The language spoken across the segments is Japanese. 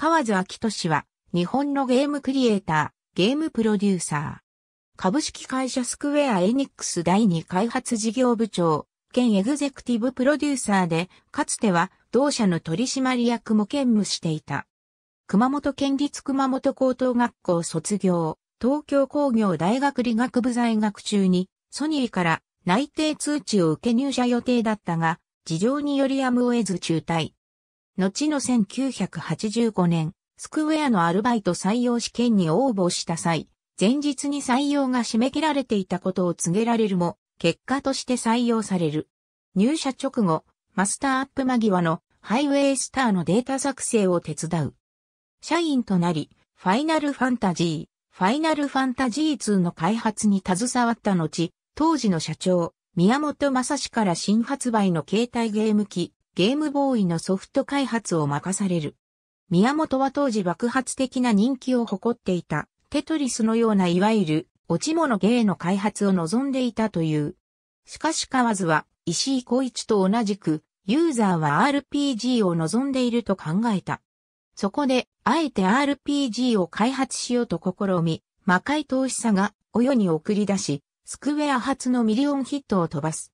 河津明俊は、日本のゲームクリエイター、ゲームプロデューサー。株式会社スクウェアエニックス第2開発事業部長、兼エグゼクティブプロデューサーで、かつては同社の取締役も兼務していた。熊本県立熊本高等学校卒業、東京工業大学理学部在学中に、ソニーから内定通知を受け入社予定だったが、事情によりやむを得ず中退。後の1985年、スクウェアのアルバイト採用試験に応募した際、前日に採用が締め切られていたことを告げられるも、結果として採用される。入社直後、マスターアップ間際のハイウェイスターのデータ作成を手伝う。社員となり、ファイナルファンタジー、ファイナルファンタジー2の開発に携わった後、当時の社長、宮本正氏から新発売の携帯ゲーム機、ゲームボーイのソフト開発を任される。宮本は当時爆発的な人気を誇っていた、テトリスのようないわゆる、落ち物芸の開発を望んでいたという。しかし河津は、石井光一と同じく、ユーザーは RPG を望んでいると考えた。そこで、あえて RPG を開発しようと試み、魔界投資者が、お世に送り出し、スクウェア初のミリオンヒットを飛ばす。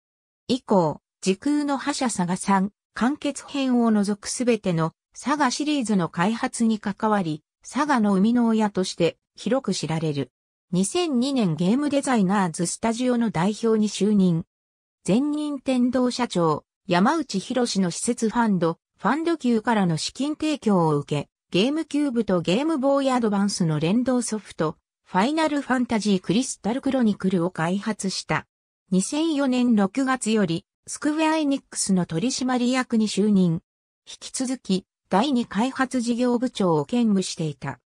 以降、時空の覇者さん。3、完結編を除くすべての佐賀シリーズの開発に関わり、佐賀の生みの親として広く知られる。2002年ゲームデザイナーズスタジオの代表に就任。前任天堂社長、山内博の施設ファンド、ファンド級からの資金提供を受け、ゲームキューブとゲームボーイアドバンスの連動ソフト、ファイナルファンタジークリスタルクロニクルを開発した。2004年6月よりスクウェア・エニックスの取締役に就任。引き続き、第二開発事業部長を兼務していた。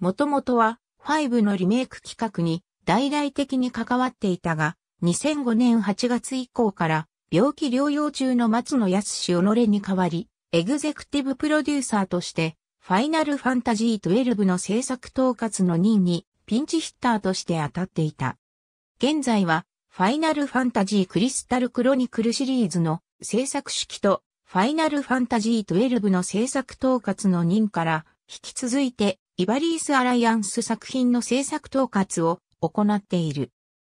もともとは、5のリメイク企画に大々的に関わっていたが、2005年8月以降から、病気療養中の松野康史己に代わり、エグゼクティブプロデューサーとして、ファイナルファンタジー12の制作統括の任に、ピンチヒッターとして当たっていた。現在は、ファイナルファンタジークリスタルクロニクルシリーズの制作式と、ファイナルファンタジー12の制作統括の任から、引き続いて、イバリース・アライアンス作品の制作統括を行っている。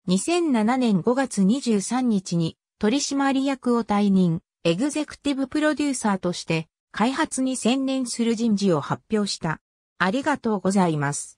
2007年5月23日に取締役を退任、エグゼクティブプロデューサーとして開発に専念する人事を発表した。ありがとうございます。